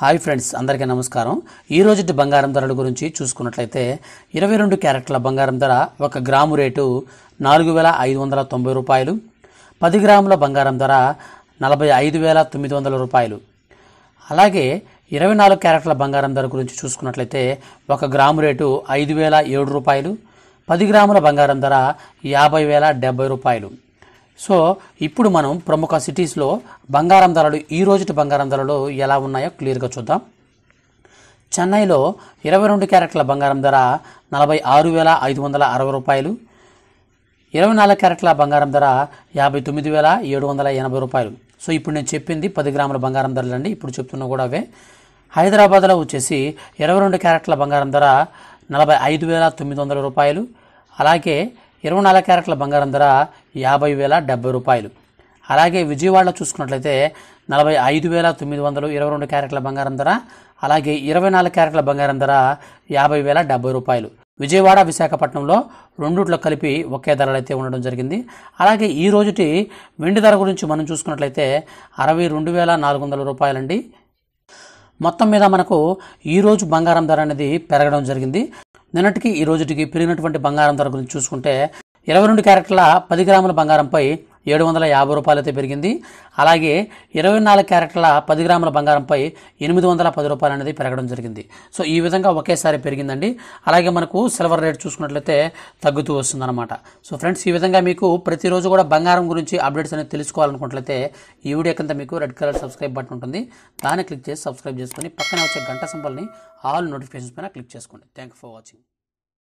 hi friends అందరికీ నమస్కారం ఈ రోజుటి బంగారం ధరల గురించి చూసుకున్నట్లయితే ఇరవై రెండు క్యారెట్ల బంగారం ధర ఒక గ్రాము రేటు నాలుగు వేల ఐదు వందల తొంభై రూపాయలు పది గ్రాముల బంగారం ధర నలభై ఐదు వేల తొమ్మిది వందల రూపాయలు అలాగే ఇరవై నాలుగు క్యారెట్ల బంగారం ధర గురించి చూసుకున్నట్లయితే ఒక గ్రాము రేటు ఐదు వేల ఏడు రూపాయలు పది గ్రాముల బంగారం ధర యాభై వేల డెబ్బై రూపాయలు సో ఇప్పుడు మనం ప్రముఖ సిటీస్లో బంగారం ధరలు ఈ రోజుటి బంగారం ధరలు ఎలా ఉన్నాయో క్లియర్గా చూద్దాం చెన్నైలో ఇరవై రెండు క్యారెట్ల బంగారం ధర నలభై ఆరు వేల ఐదు వందల అరవై రూపాయలు ఇరవై నాలుగు క్యారెట్ల బంగారం ధర యాభై తొమ్మిది వేల ఏడు వందల ఎనభై రూపాయలు సో ఇప్పుడు నేను చెప్పింది పది గ్రాముల బంగారం ధరలు అండి ఇప్పుడు చెప్తున్నా కూడా అవే హైదరాబాద్లో వచ్చేసి ఇరవై రెండు క్యారెట్ల బంగారం ధర నలభై ఐదు వేల తొమ్మిది వందల రూపాయలు అలాగే ఇరవై నాలుగు క్యారెట్ల బంగారం ధర యాభై వేల డెబ్బై రూపాయలు అలాగే విజయవాడలో చూసుకున్నట్లయితే నలభై ఐదు వేల తొమ్మిది వందలు ఇరవై రెండు క్యారెట్ల బంగారం ధర అలాగే ఇరవై నాలుగు క్యారెట్ల బంగారం ధర యాభై వేల డెబ్బై రూపాయలు విజయవాడ విశాఖపట్నంలో రెండుట్లో కలిపి ఒకే ధరలు అయితే ఉండడం జరిగింది అలాగే ఈ రోజుటి వెండి ధర గురించి మనం చూసుకున్నట్లయితే అరవై రెండు వేల నాలుగు వందల రూపాయలండి మొత్తం మీద మనకు ఈరోజు బంగారం ధర అనేది పెరగడం జరిగింది నిన్నటికి ఈ రోజుటికి పెరిగినటువంటి బంగారం ధర గురించి చూసుకుంటే ఇరవై రెండు క్యారెట్ల పది గ్రాముల బంగారంపై ఏడు వందల యాభై రూపాయలైతే పెరిగింది అలాగే ఇరవై నాలుగు క్యారెట్ల పది గ్రాముల బంగారంపై ఎనిమిది వందల పది రూపాయలు అనేది పెరగడం జరిగింది సో ఈ విధంగా ఒకేసారి పెరిగిందండి అలాగే మనకు సిల్వర్ రేట్ చూసుకున్నట్లయితే తగ్గుతూ వస్తుందన్నమాట సో ఫ్రెండ్స్ ఈ విధంగా మీకు ప్రతిరోజు కూడా బంగారం గురించి అప్డేట్స్ అనేది తెలుసుకోవాలనుకున్నట్లయితే ఈ వీడియో కింద మీకు రెడ్ కలర్ సబ్స్క్రైబ్ బటన్ ఉంటుంది దాన్ని క్లిక్ చేసి సబ్స్క్రైబ్ చేసుకొని పక్కన వచ్చే గంట సింబల్ని ఆల్ నోటిఫికేషన్స్ పైన క్లిక్ చేసుకోండి థ్యాంక్ ఫర్ వాచింగ్